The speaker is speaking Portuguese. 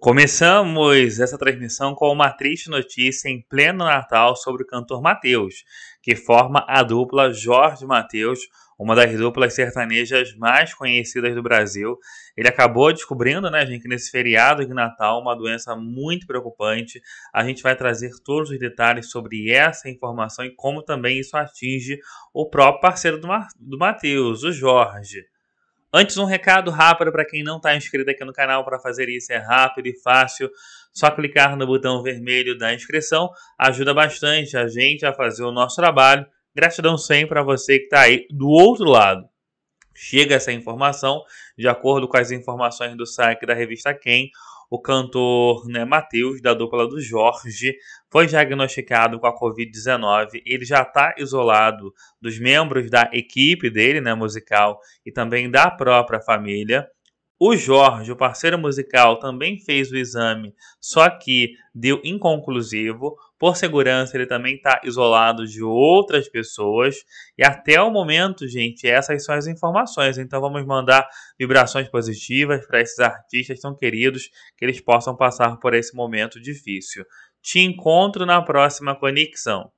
Começamos essa transmissão com uma triste notícia em pleno Natal sobre o cantor Matheus, que forma a dupla Jorge Matheus, uma das duplas sertanejas mais conhecidas do Brasil. Ele acabou descobrindo, né, gente, que nesse feriado de Natal, uma doença muito preocupante. A gente vai trazer todos os detalhes sobre essa informação e como também isso atinge o próprio parceiro do, Ma do Matheus, o Jorge. Antes, um recado rápido para quem não está inscrito aqui no canal para fazer isso. É rápido e fácil. Só clicar no botão vermelho da inscrição. Ajuda bastante a gente a fazer o nosso trabalho. Gratidão sempre a você que está aí do outro lado. Chega essa informação, de acordo com as informações do site da revista Quem, o cantor né, Matheus, da dupla do Jorge, foi diagnosticado com a Covid-19. Ele já está isolado dos membros da equipe dele, né, musical, e também da própria família. O Jorge, o parceiro musical, também fez o exame, só que deu inconclusivo. Por segurança, ele também está isolado de outras pessoas. E até o momento, gente, essas são as informações. Então vamos mandar vibrações positivas para esses artistas tão queridos, que eles possam passar por esse momento difícil. Te encontro na próxima conexão.